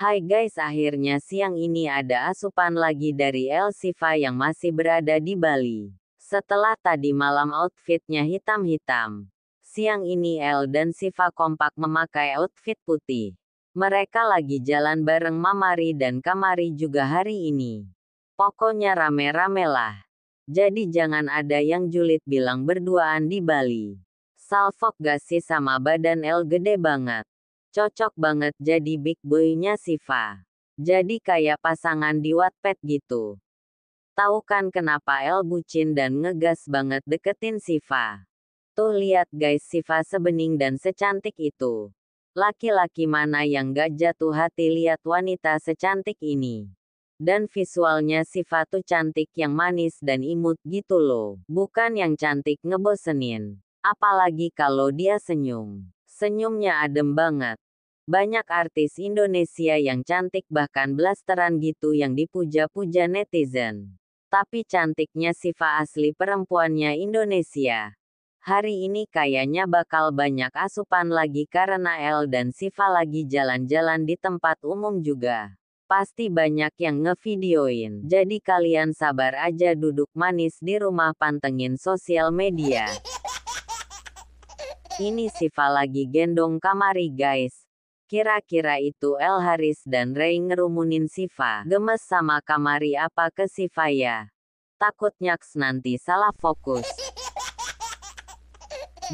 Hai guys akhirnya siang ini ada asupan lagi dari El Siva yang masih berada di Bali. Setelah tadi malam outfitnya hitam-hitam. Siang ini El dan Siva kompak memakai outfit putih. Mereka lagi jalan bareng Mamari dan Kamari juga hari ini. Pokoknya rame-rame lah. Jadi jangan ada yang julid bilang berduaan di Bali. Salfok gak sih sama badan El gede banget. Cocok banget jadi big boy-nya Siva. Jadi kayak pasangan di Wattpad gitu. Tahu kan kenapa El bucin dan ngegas banget deketin Siva. Tuh lihat guys Siva sebening dan secantik itu. Laki-laki mana yang gak jatuh hati lihat wanita secantik ini dan visualnya Siva tuh cantik yang manis dan imut gitu loh, bukan yang cantik ngebosenin. Apalagi kalau dia senyum. Senyumnya adem banget. Banyak artis Indonesia yang cantik bahkan blasteran gitu yang dipuja-puja netizen. Tapi cantiknya Siva asli perempuannya Indonesia. Hari ini kayaknya bakal banyak asupan lagi karena El dan Siva lagi jalan-jalan di tempat umum juga. Pasti banyak yang ngevideoin. Jadi kalian sabar aja duduk manis di rumah pantengin sosial media. Ini Siva lagi gendong kamari guys. Kira-kira itu El Haris dan Ray ngerumunin Siva. Gemes sama kamari apa ke Siva ya. Takut nyaks nanti salah fokus.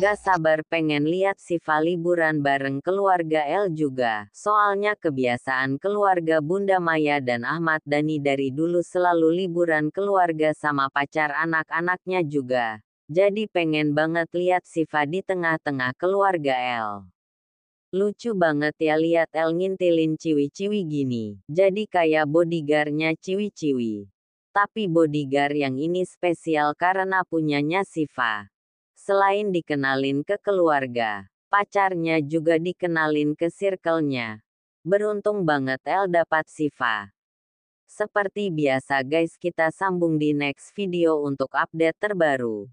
Gak sabar pengen lihat Siva liburan bareng keluarga El juga. Soalnya kebiasaan keluarga Bunda Maya dan Ahmad Dani dari dulu selalu liburan keluarga sama pacar anak-anaknya juga. Jadi pengen banget lihat Siva di tengah-tengah keluarga El. Lucu banget ya lihat El ngintilin ciwi-ciwi gini. Jadi kayak bodyguardnya ciwi-ciwi. Tapi bodyguard yang ini spesial karena punyanya Siva. Selain dikenalin ke keluarga, pacarnya juga dikenalin ke circle-nya. Beruntung banget El dapat Siva. Seperti biasa guys kita sambung di next video untuk update terbaru.